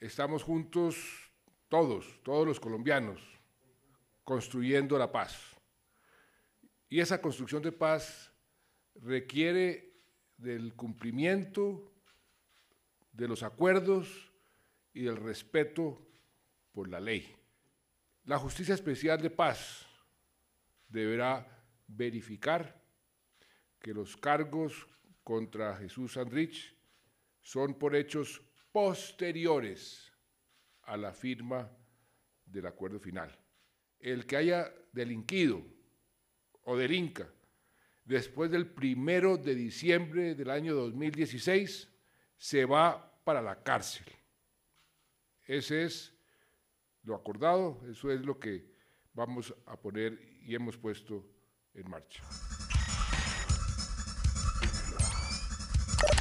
estamos juntos todos, todos los colombianos, construyendo la paz. Y esa construcción de paz requiere del cumplimiento de los acuerdos y del respeto por la ley. La Justicia Especial de Paz deberá verificar que los cargos contra Jesús Andrich son por hechos posteriores a la firma del acuerdo final. El que haya delinquido o delinca después del primero de diciembre del año 2016 se va para la cárcel. Ese es lo acordado, eso es lo que vamos a poner y hemos puesto en marcha.